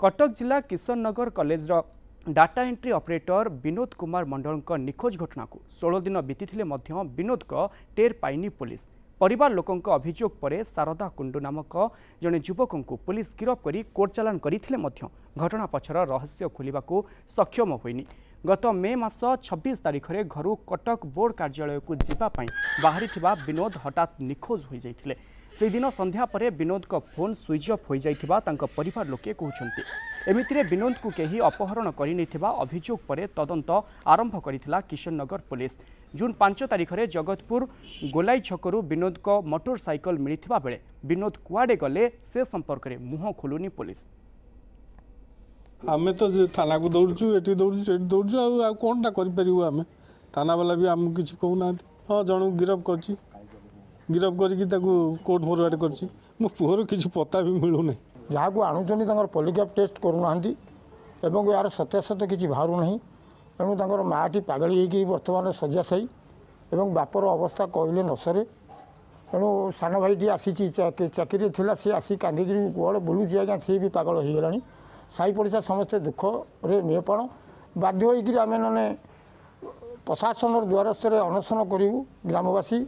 कटक जिला Kishan Nagar college data entry operator Binod Kumar Mandal निखोज घटनाको दिन वितिले को टेर पाइनी पुलिस परिवार लोक पर शारदा कुंडू नामक जन को पुलिस गिरफ्त कोर्टच चालाण गरिटना घटना पक्षर रहस्य को सक्षम होनी गत मे मास छब्बिस तारिखले घर कटक बोर्ड कार्याँ बाँडिति विनोद हठात निखोज हुन्धापर विनोदको फोन स्विच अफिस परिवार लोके एमिर विनोदको केही अपहरण गरिने अभियोग तदन आरम्भ गरिशनगर पलिस जुन पाँच तारिखेर जगतपुर गोलै छकु विनोदको मोटरसैकल मिति बेला विनोद कुडे गले सम्पर्कै मुह खोलुनि पलिस ଆମେ ତ ଥାନାକୁ ଦୌଡ଼ୁଛୁ ଏଠି ଦୌଡ଼ୁଛୁ ସେଠି ଦୌଡ଼ୁଛୁ ଆଉ ଆଉ କ'ଣଟା କରିପାରିବୁ ଆମେ ଥାନାବାଲା ବି ଆମକୁ କିଛି କହୁନାହାନ୍ତି ହଁ ଜଣକୁ ଗିରଫ କରିଛି ଗିରଫ କରିକି ତାକୁ କୋର୍ଟ ଫରୱାର୍ଡ଼ କରିଛି ମୋ ପୁଅର କିଛି ପତା ବି ମିଳୁନାହିଁ ଯାହାକୁ ଆଣୁଛନ୍ତି ତାଙ୍କର ପଲିଗ୍ରାଫ୍ ଟେଷ୍ଟ କରୁନାହାନ୍ତି ଏବଂ ଏହାର ସତ୍ୟାସତ୍ୟ କିଛି ବାହାରୁନାହିଁ ତେଣୁ ତାଙ୍କର ମାଆଟି ପାଗଳି ହେଇକି ବର୍ତ୍ତମାନ ଶଯ୍ୟାଶାୟୀ ଏବଂ ବାପର ଅବସ୍ଥା କହିଲେ ନ ସରେ ତେଣୁ ସାନ ଭାଇଟି ଆସିଛି ଚାକିରିରେ ଥିଲା ସିଏ ଆସି କାନ୍ଦିକିରି କୁଆଡ଼େ ବୁଲୁଛି ଆଜ୍ଞା ସିଏ ବି ପାଗଳ ହେଇଗଲାଣି ସାହି ପଡ଼ିଶା ସମସ୍ତେ ଦୁଃଖରେ ନିପଣ ବାଧ୍ୟ ହୋଇକରି ଆମେମାନେ ପ୍ରଶାସନର ଦ୍ୱାରସ୍ଥରେ ଅନଶନ କରିବୁ ଗ୍ରାମବାସୀ